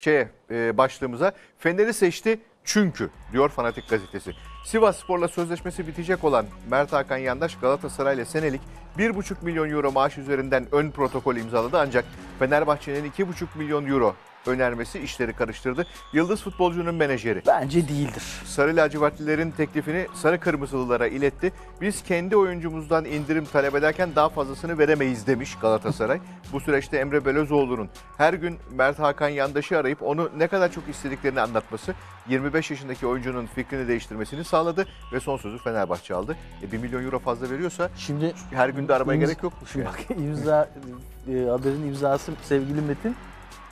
şeye e, başlığımıza Fener'i seçti çünkü diyor Fanatik Gazetesi. Sivas Spor'la sözleşmesi bitecek olan Mert Hakan Yandaş Galatasaray ile senelik 1,5 milyon euro maaş üzerinden ön protokol imzaladı ancak Fenerbahçe'nin 2,5 milyon euro önermesi işleri karıştırdı. Yıldız futbolcunun menajeri. Bence değildir. Sarı lacivertlilerin teklifini sarı kırmızılılara iletti. Biz kendi oyuncumuzdan indirim talep ederken daha fazlasını veremeyiz demiş Galatasaray. Bu süreçte Emre Belözoğlu'nun her gün Mert Hakan Yandaş'ı arayıp onu ne kadar çok istediklerini anlatması 25 yaşındaki oyuncunun fikrini değiştirmesini sağladı ve son sözü Fenerbahçe aldı. E, 1 milyon euro fazla veriyorsa şimdi her gün de aramaya imz, gerek yok. Şimdi yani. bak imza e, haberin imzası sevgili Metin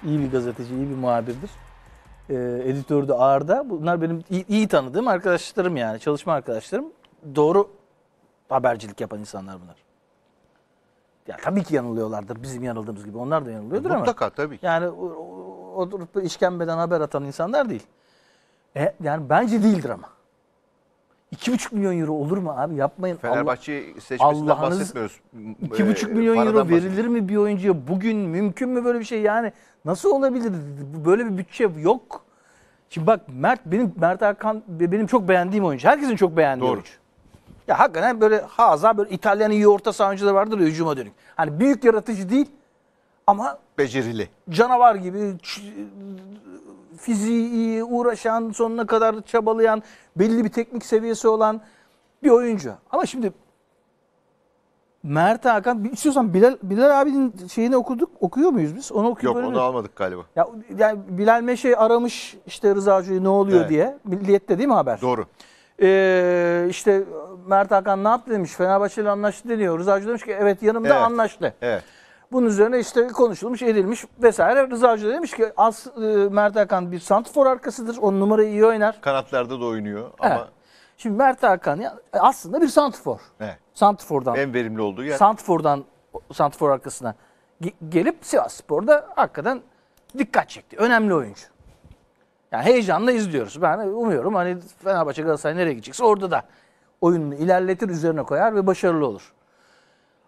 iyi bir gazeteci, iyi bir muhabirdir. E, editörü Arda. Bunlar benim iyi, iyi tanıdığım arkadaşlarım yani. Çalışma arkadaşlarım. Doğru habercilik yapan insanlar bunlar. Ya tabii ki yanılıyorlardır. Bizim yanıldığımız gibi. Onlar da yanılıyordur Mutlaka, e, ama. Mutlaka tabii ki. Yani oturup işkembeden haber atan insanlar değil. E, yani bence değildir ama. 2,5 milyon euro olur mu abi? Yapmayın. Fenerbahçe Allah, seçmesinden Allah'ınız, bahsetmiyoruz. 2,5 ee, milyon euro verilir mi bir oyuncuya? Bugün mümkün mü böyle bir şey? Yani nasıl olabilir? Böyle bir bütçe yok. Şimdi bak Mert benim Mert Hakan benim çok beğendiğim oyuncu. Herkesin çok beğendiği Doğru. oyuncu. Ya hakikaten böyle haza böyle İtalyan'ın iyi orta saha oyuncuları vardır ya hücuma dönük. Hani büyük yaratıcı değil ama becerili. Canavar gibi fiziği uğraşan, sonuna kadar çabalayan, belli bir teknik seviyesi olan bir oyuncu. Ama şimdi Mert Hakan, istiyorsan Bilal, Bilal abinin şeyini okuduk, okuyor muyuz biz? Onu okuyup Yok onu almadık galiba. Ya, yani Bilal Meşe aramış işte Rıza Hoca'yı ne oluyor evet. diye. Milliyet'te değil mi haber? Doğru. Ee, işte Mert Hakan ne yaptı demiş. Fenerbahçe ile anlaştı deniyor. Rıza Hoca demiş ki evet yanımda evet. anlaştı. Evet. Bunun üzerine işte konuşulmuş, edilmiş vesaire. Rıza Hoca demiş ki As, e, Mert Hakan bir Santfor arkasıdır. On numarayı iyi oynar. Kanatlarda da oynuyor ama... Evet. Şimdi Mert Hakan ya, e, aslında bir Santfor. Evet. Santifor'dan. En verimli olduğu yer. Santfordan Santfor arkasına gelip Sivas Spor'da hakikaten dikkat çekti. Önemli oyuncu. Yani heyecanla izliyoruz. Ben umuyorum hani Fenerbahçe Galatasaray nereye gidecekse orada da oyununu ilerletir, üzerine koyar ve başarılı olur.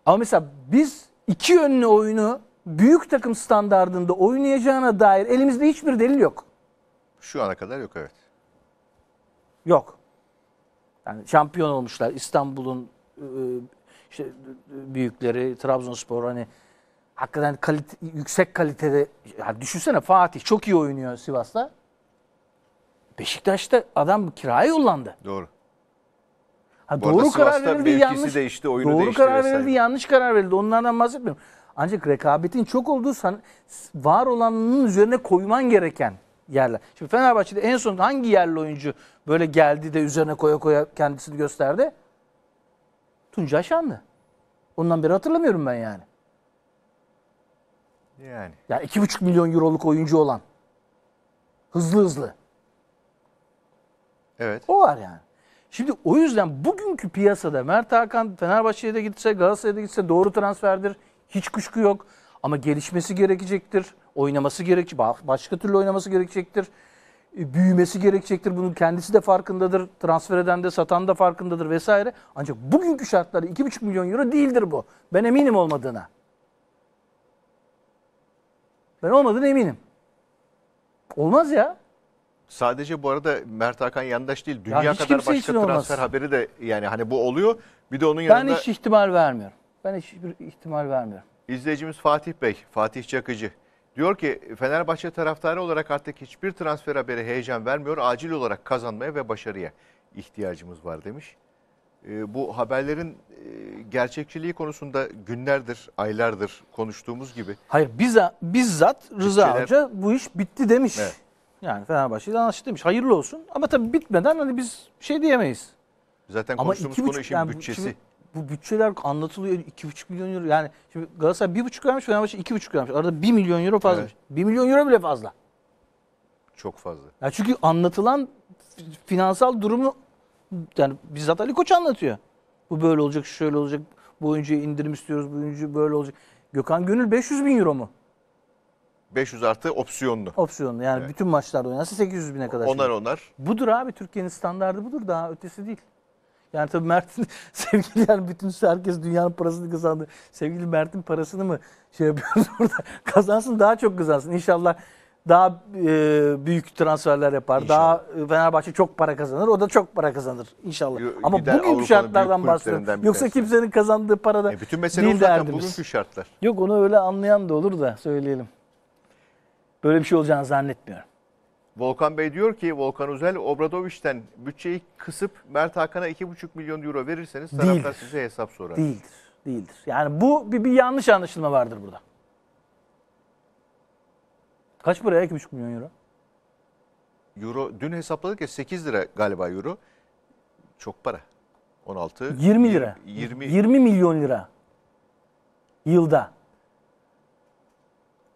Ama mesela biz iki yönlü oyunu büyük takım standardında oynayacağına dair elimizde hiçbir delil yok. Şu ana kadar yok evet. Yok. Yani şampiyon olmuşlar İstanbul'un e, e, işte e, büyükleri Trabzonspor hani hakikaten kalite, yüksek kalitede yani düşünsene Fatih çok iyi oynuyor Sivas'ta. Beşiktaş'ta adam kiraya yollandı. Doğru. Ha, Bu doğru karar verildi, yanlış. değişti, oyunu doğru değişti karar verildi, yanlış karar verildi. Onlardan bahsetmiyorum. Ancak rekabetin çok olduğu san- var olanın üzerine koyman gereken yerler. Şimdi Fenerbahçe'de en son hangi yerli oyuncu böyle geldi de üzerine koya koya kendisini gösterdi? Tunca Şanlı. Ondan beri hatırlamıyorum ben yani. Yani. Ya iki buçuk milyon euroluk oyuncu olan. Hızlı hızlı. Evet. O var yani. Şimdi o yüzden bugünkü piyasada Mert Hakan Fenerbahçe'ye de gitse, Galatasaray'a da gitse doğru transferdir. Hiç kuşku yok. Ama gelişmesi gerekecektir. Oynaması gerekecek. Başka türlü oynaması gerekecektir. E, büyümesi gerekecektir. Bunun kendisi de farkındadır. Transfer eden de satan da farkındadır vesaire. Ancak bugünkü şartlarda 2,5 milyon euro değildir bu. Ben eminim olmadığına. Ben olmadığına eminim. Olmaz ya sadece bu arada Mert Hakan Yandaş değil dünya hiç kadar kimse başka transfer olmaz. haberi de yani hani bu oluyor. Bir de onun Ben yanında hiç ihtimal vermiyorum. Ben hiçbir ihtimal vermiyorum. İzleyicimiz Fatih Bey, Fatih Çakıcı diyor ki Fenerbahçe taraftarı olarak artık hiçbir transfer haberi heyecan vermiyor. Acil olarak kazanmaya ve başarıya ihtiyacımız var demiş. Ee, bu haberlerin e, gerçekçiliği konusunda günlerdir, aylardır konuştuğumuz gibi Hayır biza, bizzat Rıza Bütçeler- Hoca bu iş bitti demiş. Evet. Yani Fenerbahçe ile anlaştık demiş. Hayırlı olsun. Ama tabii bitmeden hani biz şey diyemeyiz. Zaten Ama konuştuğumuz konu işin yani bütçesi. Şimdi, bu bütçeler anlatılıyor 2,5 milyon euro. Yani şimdi Galatasaray 1,5 vermiş, Fenerbahçe 2,5 vermiş. Arada 1 milyon euro fazlamış Evet. 1 milyon euro bile fazla. Çok fazla. Ya çünkü anlatılan finansal durumu yani bizzat Ali Koç anlatıyor. Bu böyle olacak, şöyle olacak. Bu oyuncuyu indirim istiyoruz, bu oyuncu böyle olacak. Gökhan Gönül 500 bin euro mu? 500 artı opsiyonlu. Opsiyonlu yani Evet. bütün maçlarda oynarsa 800 bine kadar. Onlar çıkıyor. onlar. Budur abi Türkiye'nin standardı budur daha ötesi değil. Yani tabii Mert'in sevgili yani bütün herkes dünyanın parasını kazandı. Sevgili Mert'in parasını mı şey yapıyoruz orada? Kazansın daha çok kazansın. İnşallah daha e, büyük transferler yapar. İnşallah. Daha e, Fenerbahçe çok para kazanır. O da çok para kazanır inşallah. Yo- Ama gider bugünkü şartlardan büyük bahsediyorum. Yoksa kimsenin kazandığı para da E, bütün mesele o zaten derdimiz. bugünkü şartlar. Yok onu öyle anlayan da olur da söyleyelim. Böyle bir şey olacağını zannetmiyorum. Volkan Bey diyor ki Volkan Özel Obradoviç'ten bütçeyi kısıp Mert Hakan'a 2,5 milyon euro verirseniz taraftar değildir. size hesap sorar. Değildir. Değildir. Yani bu bir, bir yanlış anlaşılma vardır burada. Kaç buraya 2,5 milyon euro? Euro dün hesapladık ya 8 lira galiba euro. Çok para. 16 20 lira. 20 20 milyon lira yılda.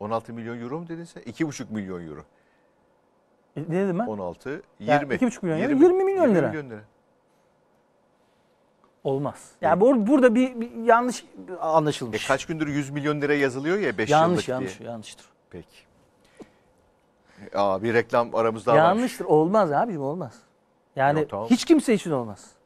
16 milyon euro mu dedin sen? 2,5 milyon euro. E, ne dedim ben? 16, 20. Yani 2,5 milyon euro, 20, 20 milyon 20 lira. milyon lira. Olmaz. Yani bu, burada bir, bir yanlış anlaşılmış. E kaç gündür 100 milyon lira yazılıyor ya 5 yanlış, yıllık yanlış, diye. Yanlış, yanlıştır. Peki. E, aa, bir reklam aramızda Yanlıştır. Varmış. Olmaz abicim olmaz. Yani Yok, tamam. hiç kimse için olmaz.